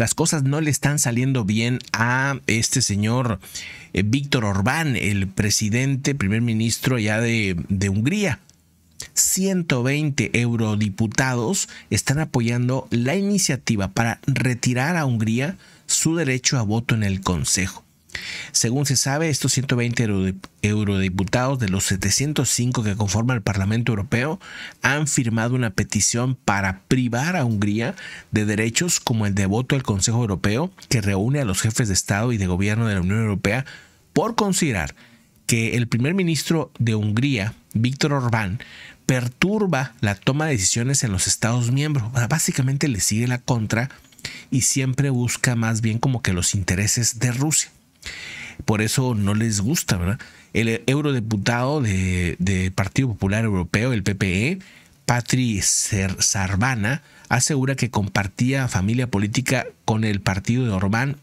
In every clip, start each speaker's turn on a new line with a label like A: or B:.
A: las cosas no le están saliendo bien a este señor eh, Víctor Orbán, el presidente, primer ministro ya de, de Hungría. 120 eurodiputados están apoyando la iniciativa para retirar a Hungría su derecho a voto en el Consejo. Según se sabe, estos 120 eurodiputados de los 705 que conforman el Parlamento Europeo han firmado una petición para privar a Hungría de derechos como el de voto al Consejo Europeo, que reúne a los jefes de Estado y de Gobierno de la Unión Europea, por considerar que el primer ministro de Hungría, Víctor Orbán, perturba la toma de decisiones en los Estados miembros. Básicamente le sigue la contra y siempre busca más bien como que los intereses de Rusia. Por eso no les gusta, ¿verdad? El eurodiputado de, Partido Popular Europeo, el PPE, Patri Sarvana, asegura que compartía familia política con el partido de Orbán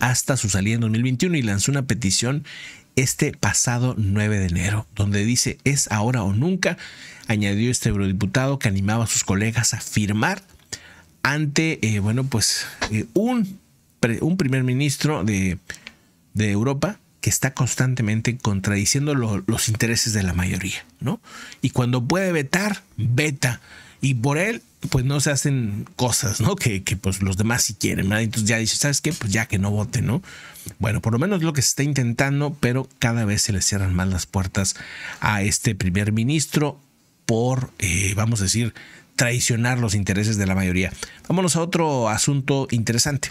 A: hasta su salida en 2021 y lanzó una petición este pasado 9 de enero, donde dice es ahora o nunca, añadió este eurodiputado que animaba a sus colegas a firmar ante, eh, bueno, pues eh, un un primer ministro de, Europa que está constantemente contradiciendo los intereses de la mayoría, ¿no? Y cuando puede vetar, veta. Y por él, pues no se hacen cosas, ¿no? Que, pues los demás sí quieren, Entonces ya dice, ¿sabes qué? Pues ya que no vote, ¿no? Bueno, por lo menos lo que se está intentando, pero cada vez se le cierran más las puertas a este primer ministro por, eh, vamos a decir, traicionar los intereses de la mayoría. Vámonos a otro asunto interesante.